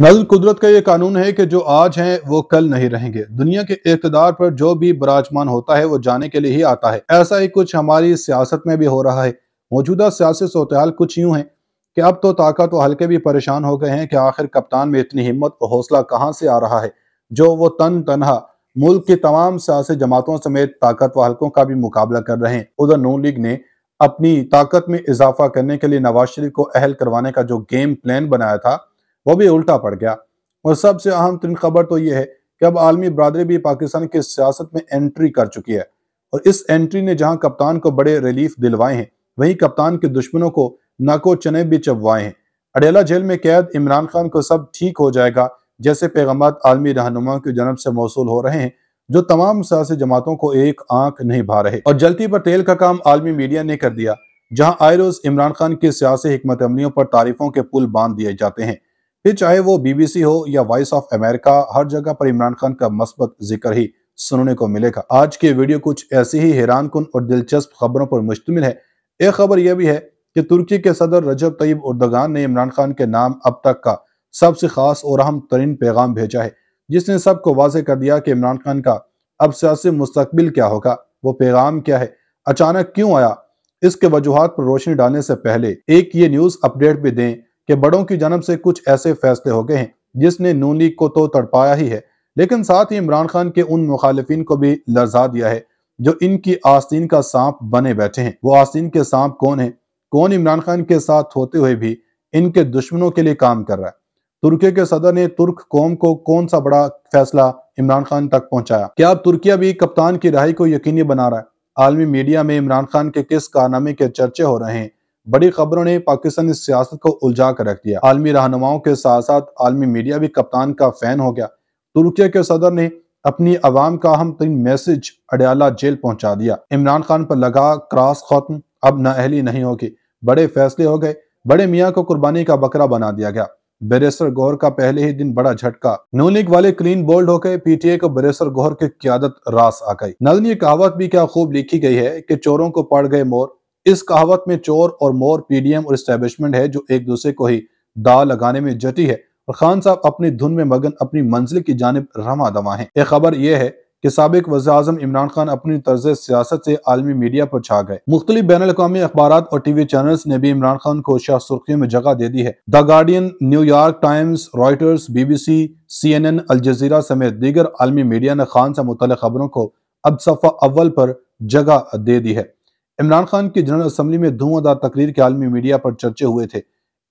ناظر قدرت کا یہ قانون ہے کہ جو آج ہیں وہ کل نہیں رہیں گے دنیا کے اقتدار پر جو بھی براجمان ہوتا ہے وہ جانے کے لیے ہی آتا ہے ایسا ہی کچھ ہماری سیاست میں بھی ہو رہا ہے موجودہ سیاسی صورتحال کچھ یوں ہیں کہ اب تو طاقت و حلقے بھی پریشان ہو گئے ہیں کہ آخر کپتان میں اتنی ہمت و حوصلہ کہاں سے آ رہا ہے جو وہ تن تنہا ملک کی تمام سیاسی جماعتوں سمیت طاقت و حلقوں کا بھی مقابلہ کر رہے ہیں ادھر نون لیگ نے اپنی طاقت میں اضافہ کرنے کے لیے نواز شریف کو اہل کروانے کا جو گیم پلان بنایا تھا وہ بھی الٹا پڑ گیا اور سب سے اہم ترین خبر تو یہ ہے کہ اب عالمی برادری بھی پاکستان کی سیاست میں انٹری کر چکی ہے اور اس انٹری نے جہاں کپتان کو بڑے ریلیف دلوائے ہیں وہیں کپتان کے دشمنوں کو ناکو چنے بھی چبوائے ہیں اڈیلا جیل میں قید عمران خان کو سب ٹھیک ہو جائے گا جیسے پیغامات عالمی رہنما کی جنب سے موصول ہو رہے ہیں جو تمام سیاسی جماعتوں کو ایک آنکھ نہیں بھا رہے اور جلتی پر تیل کا کام عالمی میڈیا نے کر دیا جہاں آئے روز عمران خان کی سیاسی حکمت عملیوں پر تعریفوں کے پل باندھ دیے جاتے ہیں پھر چاہے وہ بی بی سی ہو یا وائس آف امریکہ ہر جگہ پر عمران خان کا مثبت ذکر ہی سننے کو ملے گا آج کی ویڈیو کچھ ایسی ہی حیران کن اور دلچسپ خبروں پر مشتمل ہے ایک خبر یہ بھی ہے کہ ترکی کے صدر رجب طیب اردگان نے عمران خان کے نام اب تک کا سب سے خاص اور اہم ترین پیغام بھیجا ہے جس نے سب کو واضح کر دیا کہ عمران خان کا اب سیاسی مستقبل کیا ہوگا وہ پیغام کیا ہے اچانک کیوں آیا اس کے وجوہات پر روشنی ڈالنے سے پہلے ایک یہ نیوز اپ ڈیٹ بھی دیں کہ بڑوں کی جانب سے کچھ ایسے فیصلے ہو گئے ہیں جس نے نون لیگ کو تو تڑپایا ہی ہے لیکن ساتھ ہی عمران خان کے ان مخالفین کو بھی لرزا دیا ہے جو ان کی آستین کا سانپ بنے بیٹھے ہیں وہ آستین کے سانپ کون ہیں کون عمران خان کے ساتھ ہوتے ہوئے بھی ان کے دشمنوں کے لیے کام کر رہا ہے ترکیہ کے صدر نے ترک قوم کو کون سا بڑا فیصلہ عمران خان تک پہنچایا کیا اب ترکیہ بھی کپتان کی رہائی کو یقینی بنا رہا ہے عالمی میڈیا میں عمران خان کے کس کارنامے کے چرچے ہو رہے ہیں بڑی خبروں نے پاکستانی سیاست کو الجا کر رکھ دیا عالمی رہنماؤں کے ساتھ ساتھ عالمی میڈیا بھی کپتان کا فین ہو گیا ترکیہ کے صدر نے اپنی عوام کا میسج اڈیالہ جیل پہنچا دیا عمران خان پر لگا کراس ختم اب نہ اہلی نہیں ہوگی بڑے فیصلے ہو گئے بڑے میاں کو قربانی کا بکرا بنا دیا گیا بریسر گوھر کا پہلے ہی دن بڑا جھٹکا نو لیگ والے کلین بولڈ ہو کے پی ٹی اے کو بریسر گوہر کی قیادت راس آ گئی نظنی کہاوت بھی کیا خوب لکھی گئی ہے کہ چوروں کو پڑ گئے مور اس کہاوت میں چور اور مور پی ڈی ایم اور اسٹیبلشمنٹ ہے جو ایک دوسرے کو ہی دا لگانے میں جٹی ہے اور خان صاحب اپنی دھن میں مگن اپنی منزل کی جانب رما دوا ہیں ایک خبر یہ ہے کہ سابق وزیراعظم عمران خان اپنی طرز سیاست سے عالمی میڈیا پر چھا گئے مختلف بین الاقوامی اخبارات اور ٹی وی چینلز نے بھی عمران خان کو شاہ سرخیوں میں جگہ دے دی ہے the Guardian New York Times Reuters B B C C N N Al Jazeera سمیت دیگر عالمی میڈیا نے خان سے متعلق خبروں کو اب صفحہ اول پر جگہ دے دی ہے عمران خان کی جنرل اسمبلی میں دھواں ادا تقریر کے عالمی میڈیا پر چرچے ہوئے تھے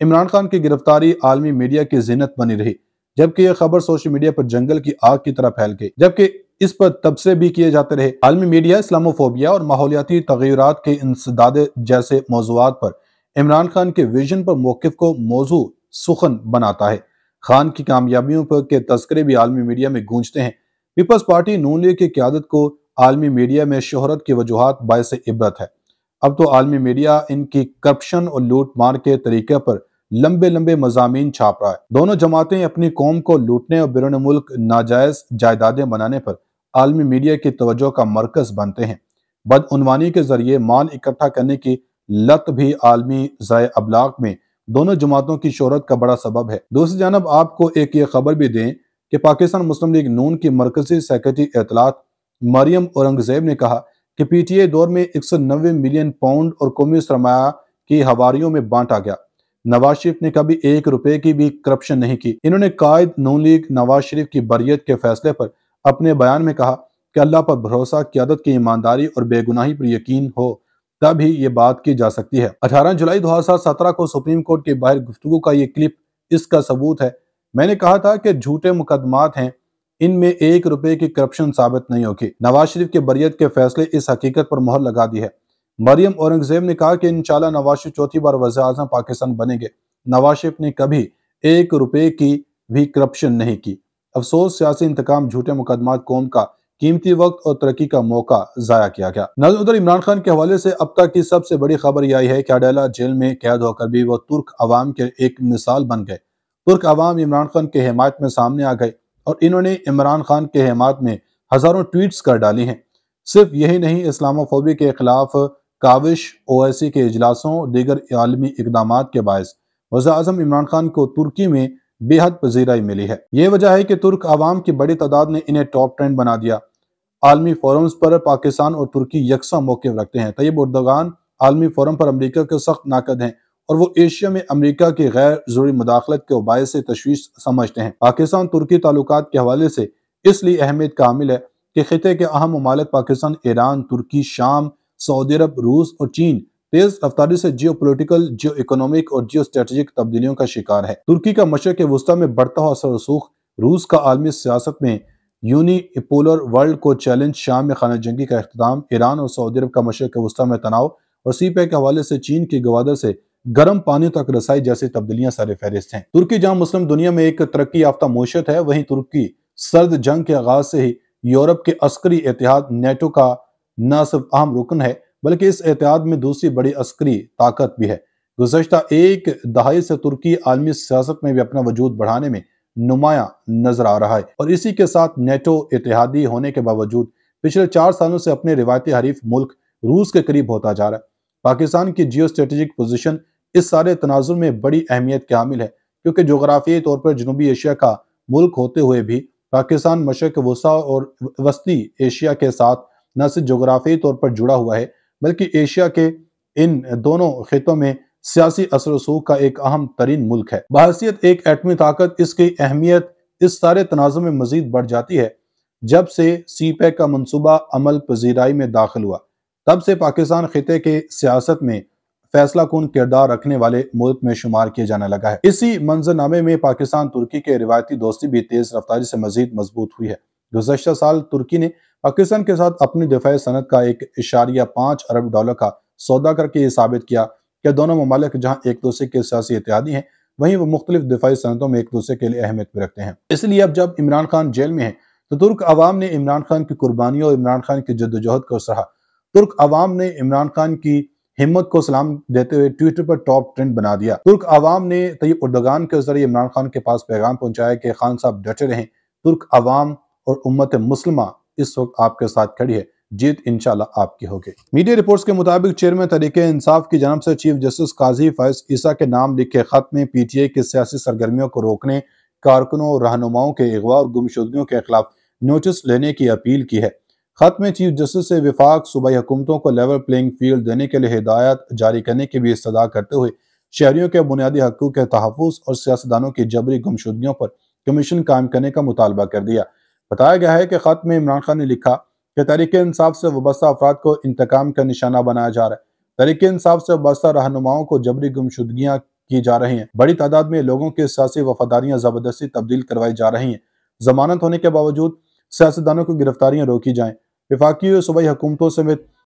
عمران خان کی گرفتاری عالمی میڈیا کی زینت بنی رہی جبکہ یہ خبر سوشل میڈیا پر جنگل کی آگ کی طرح پھیل گئی جبکہ اس پر تبصرے بھی کیے جاتے رہے عالمی میڈیا اسلاموفوبیا فوبیا اور ماحولیاتی تغیرات کے انسداد جیسے موضوعات پر عمران خان کے ویژن پر موقف کو موضوع سخن بناتا ہے خان کی کامیابیوں پر کے تذکرے بھی عالمی میڈیا میں گونجتے ہیں پیپلز پارٹی نون لیگ کی قیادت کو عالمی میڈیا میں شہرت کی وجوہات باعث عبرت ہے اب تو عالمی میڈیا ان کی کرپشن اور لوٹ مار کے طریقے پر لمبے لمبے مضامین چھاپ رہا ہے دونوں جماعتیں اپنی قوم کو لوٹنے اور بیرون ملک ناجائز جائدادیں مرکز بنتے ہیں بدعنوانی کے ذریعے مان اکٹھا کرنے کی لت بھی عالمی ذائع ابلاغ میں دونوں جماعتوں کی شہرت کا بڑا سبب ہے دوسری جانب آپ کو ایک یہ خبر بھی دیں کہ پاکستان مسلم لیگ نون کی مرکزی سیکرٹری اطلاعات مریم اورنگزیب نے کہا کہ پی ٹی اے دور میں ایک سو نوے ملین پاؤنڈ اور قومی سرمایہ کی ہواریوں میں بانٹا گیا نواز شریف نے کبھی ایک روپے کی بھی کرپشن نہیں کی انہوں نے قائد نون لیگ نواز شریف کی بریت کے فیصلے پر اپنے بیان میں کہا کہ اللہ پر بھروسہ قیادت کی ایمانداری اور بے گناہی پر یقین ہو تب ہی یہ بات کی جا سکتی ہے اٹھارہ جولائی دو ہزار سترہ کو سپریم کورٹ کے باہر گفتگو کا یہ کلپ اس کا ثبوت ہے میں نے کہا تھا کہ جھوٹے مقدمات ہیں ان میں ایک روپے کی کرپشن ثابت نہیں ہوگی نواز شریف کے بریت کے فیصلے اس حقیقت پر مہر لگا دی ہے مریم اورنگزیب نے کہا کہ انشاءاللہ نواز شریف چوتھی بار وزیر اعظم نواز شریف نے کبھی ایک روپے کی کی بھی کرپشن نہیں افسوس سیاسی انتقام جھوٹے مقدمات قوم کا قیمتی وقت اور ترقی کا موقع ضائع کیا گیا نظر ادھر عمران خان کے حوالے سے اب تک کی سب سے بڑی خبر یہ آئی ہے کہ اڈیلا جیل میں قید ہو کر بھی وہ ترک عوام کے ایک مثال بن گئے ترک عوام عمران خان کے حمایت میں سامنے آ گئے اور انہوں نے عمران خان کے حمات میں ہزاروں ٹویٹس کر ڈالی ہیں صرف یہی نہیں اسلام فوبی کے خلاف کاوش او ایس سی کے اجلاسوں اور دیگر عالمی اقدامات کے باعث وزیر اعظم عمران خان کو ترکی میں بے حد پذیرائی ملی ہے یہ وجہ ہے کہ ترک عوام کی بڑی تعداد نے انہیں ٹاپ ٹرینڈ بنا دیا عالمی فورمز پر پاکستان اور ترکی یکساں موقف رکھتے ہیں طیب اردوغان عالمی فورم پر امریکہ کے سخت ناقد ہیں اور وہ ایشیا میں امریکہ کی غیر ضروری مداخلت کے سے تشویش سمجھتے ہیں پاکستان ترکی تعلقات کے حوالے سے اس لیے اہمیت کا حامل ہے کہ خطے کے اہم ممالک پاکستان ایران ترکی شام سعودی عرب روس اور چین تیز رفتاری سے جیو پولیٹیکل جیو اکنامک اور جیو اسٹریٹجک تبدیلیوں کا شکار ہے ترکی کا مشرق وسطی میں بڑھتا ہوا اثر رسوخ روس کا عالمی سیاست میں یونی پولر ورلڈ کو چیلنج شام میں خانہ جنگی کا اختتام ایران اور سعودی عرب کا مشرق وسطی میں تناؤ اور سی پیک کے حوالے سے چین کے گوادر سے گرم پانی تک رسائی جیسے تبدیلیاں سارے فہرست ہیں ترکی جہاں مسلم دنیا میں ایک ترقی یافتہ معیشت ہے وہیں ترکی سرد جنگ کے آغاز سے ہی یورپ کے عسکری اتحاد میں دوسری بڑی عسکری طاقت بھی ہے گزشتہ ایک دہائی سے ترکی عالمی سیاست میں بھی اپنا وجود بڑھانے میں نمایاں نظر آ رہا ہے اور اسی کے ساتھ نیٹو اتحادی ہونے کے باوجود پچھلے چار سالوں سے اپنے روایتی حریف ملک روس کے قریب ہوتا جا رہا ہے پاکستان کی جیو اسٹریٹجک پوزیشن اس سارے تناظر میں بڑی اہمیت کے حامل ہے کیونکہ جغرافی طور پر جنوبی ایشیا کا ملک ہوتے ہوئے بھی پاکستان مشرق وسا اور وسطی ایشیا کے ساتھ نہ صرف جغرافی طور پر جڑا ہوا ہے بلکہ ایشیا کے ان دونوں خطوں میں سیاسی اثر و سوک کا ایک اہم ترین ملک ہے بحثیت ایک ایٹمی طاقت اس کی اہمیت اس سارے تناظر میں مزید بڑھ جاتی ہے جب سے سی پیک کا منصوبہ عمل پذیرائی میں داخل ہوا تب سے پاکستان خطے کے سیاست میں فیصلہ کن کردار رکھنے والے ملک میں شمار کیا جانا لگا ہے اسی منظر نامے میں روایتی دوستی بھی تیز رفتاری سے مزید مضبوط ہوئی ہے گزشتہ سال ترکی نے پاکستان کے ساتھ اپنی صنعت کا ایک اشاریہ پانچ ڈالر کا سودا کر کے یہ ثابت کیا کہ دونوں ممالک جہاں ایک دوسرے کے سیاسی اتحادی ہیں وہیں وہ مختلف دفاعی صنعتوں میں ایک دوسرے کے لیے اہمیت بھی رکھتے ہیں اس لیے اب جب عمران خان جیل میں ہیں تو ترک عوام نے عمران خان کی قربانی اور عمران خان کی جد و جہد کو سراہا ترک عوام نے عمران خان کی ہمت کو سلام دیتے ہوئے ٹویٹر پر ٹاپ ٹرینڈ بنا دیا ترک عوام نے طیب اردگان کے ذریعے عمران خان کے پاس پیغام پہنچایا کہ خان صاحب ڈٹے رہیں ترک عوام اور امت مسلمہ اس وقت آپ کے ساتھ کھڑی ہے جیت انشاءاللہ آپ کی ہوگی میڈیا رپورٹس کے مطابق چیئرمین طریقہ انصاف کی جنب سے چیف جسٹس قاضی فائز عیسیٰ کے نام لکھے خط میں پی ٹی اے کی سیاسی سرگرمیوں کو روکنے کارکنوں اور رہنماؤں کے اغوا اور گمشدگیوں کے خلاف نوٹس لینے کی اپیل کی ہے خط میں چیف جسٹس سے وفاق صوبائی حکومتوں کو لیول پلینگ فیلڈ دینے کے لیے ہدایات جاری کرنے کی بھی استدعا کرتے ہوئے شہریوں کے بنیادی حقوق کے تحفظ اور سیاستدانوں کی جبری گمشدگیوں پر کمیشن قائم کرنے کا مطالبہ کر دیا بتایا گیا ہے کہ خط میں عمران خان نے لکھا کہ تحریک انصاف سے وابستہ افراد کو انتقام کا نشانہ بنایا جا رہا ہے تحریک انصاف سے وابستہ رہنماؤں کو جبری گمشدگیاں کی جا رہی ہیں بڑی تعداد میں لوگوں کے سیاسی وفاداریاں زبردستی تبدیل کروائی جا رہی ہیں ضمانت ہونے کے باوجود سیاستدانوں کو گرفتاریاں روکی جائیں وفاقی ہوئے صبح حکومتوں سمیت